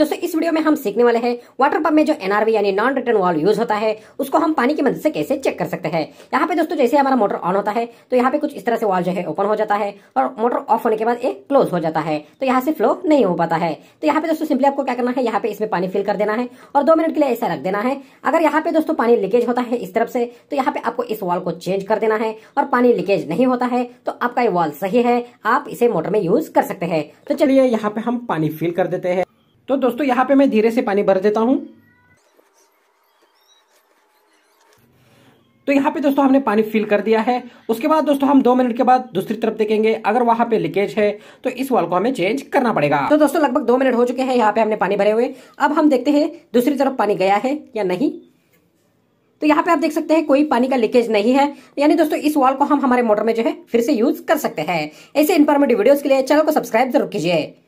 दोस्तों इस वीडियो में हम सीखने वाले हैं वाटर पंप में जो एनआरवी यानी नॉन रिटर्न वाल्व यूज होता है उसको हम पानी की मदद से कैसे चेक कर सकते हैं यहाँ पे दोस्तों जैसे हमारा मोटर ऑन होता है तो यहाँ पे कुछ इस तरह से वाल्व जो है ओपन हो जाता है और मोटर ऑफ होने के बाद ये क्लोज हो जाता है तो यहाँ से फ्लो नहीं हो पाता है तो यहाँ पे दोस्तों सिंपली आपको क्या करना है यहाँ पे इसमें पानी फिल कर देना है और दो मिनट के लिए ऐसा रख देना है अगर यहाँ पे दोस्तों पानी लीकेज होता है इस तरफ से तो यहाँ पे आपको इस वॉल को चेंज कर देना है और पानी लीकेज नहीं होता है तो आपका ये वॉल सही है आप इसे मोटर में यूज कर सकते हैं तो चलिए यहाँ पे हम पानी फिल कर देते हैं तो दोस्तों यहाँ पे मैं धीरे से पानी भर देता हूँ तो यहाँ पे दोस्तों हमने पानी फिल कर दिया है उसके बाद दोस्तों हम दो मिनट के बाद दूसरी तरफ देखेंगे अगर वहां पे लीकेज है तो इस वाल को हमें चेंज करना पड़ेगा तो दोस्तों लगभग दो मिनट हो चुके हैं यहाँ पे हमने पानी भरे हुए अब हम देखते हैं दूसरी तरफ पानी गया है या नहीं तो यहाँ पे आप देख सकते हैं कोई पानी का लीकेज नहीं है यानी दोस्तों इस वॉल को हम हमारे मोटर में जो है फिर से यूज कर सकते हैं ऐसे इन्फॉर्मेटिव वीडियोस के लिए चैनल को सब्सक्राइब जरूर कीजिए